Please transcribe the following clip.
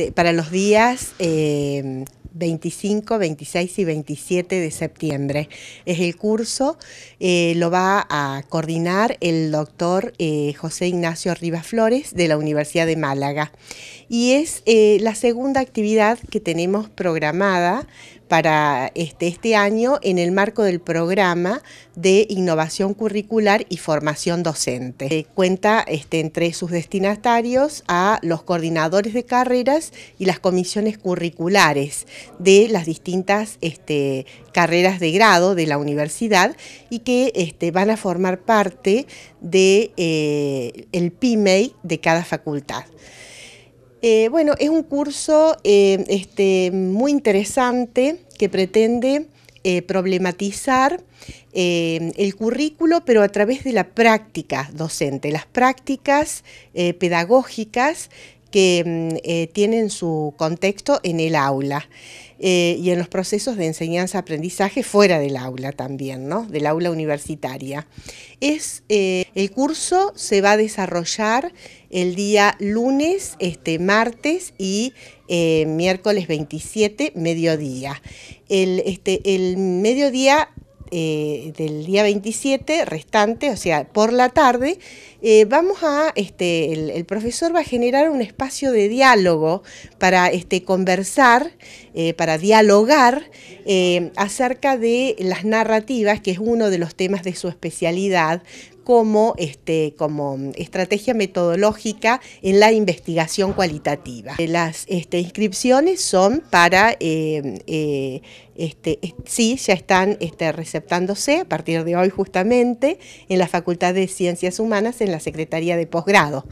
Este, para los días 25, eh, 26 y 27 de septiembre. Es el curso, eh, lo va a coordinar el doctor eh, José Ignacio Rivas Flores de la Universidad de Málaga. Y es la segunda actividad que tenemos programada para este, este, año en el marco del programa de innovación curricular y formación docente. Eh, cuenta este, entre sus destinatarios a los coordinadores de carreras y las comisiones curriculares de las distintas este, carreras de grado de la universidad y que van a formar parte del de, eh, PIMEI de cada facultad. Eh, bueno, es un curso eh, este, muy interesante que pretende eh, problematizar el currículo, pero a través de la práctica docente, las prácticas pedagógicas que mm, tienen su contexto en el aula. Eh, y en los procesos de enseñanza-aprendizaje fuera del aula también, ¿no? del aula universitaria. Es, eh, el curso se va a desarrollar el día lunes, este, martes y eh, miércoles 27, mediodía. El, este, el mediodía eh, del día 27 restante, o sea, por la tarde, eh, vamos a, este, el, profesor va a generar un espacio de diálogo para este, conversar, eh, para dialogar acerca de las narrativas, que es uno de los temas de su especialidad, como, este, como estrategia metodológica en la investigación cualitativa. Eh, las este, inscripciones son para, eh, eh, este, sí, ya están este, receptándose a partir de hoy justamente en la Facultad de Ciencias Humanas en la Secretaría de Posgrado.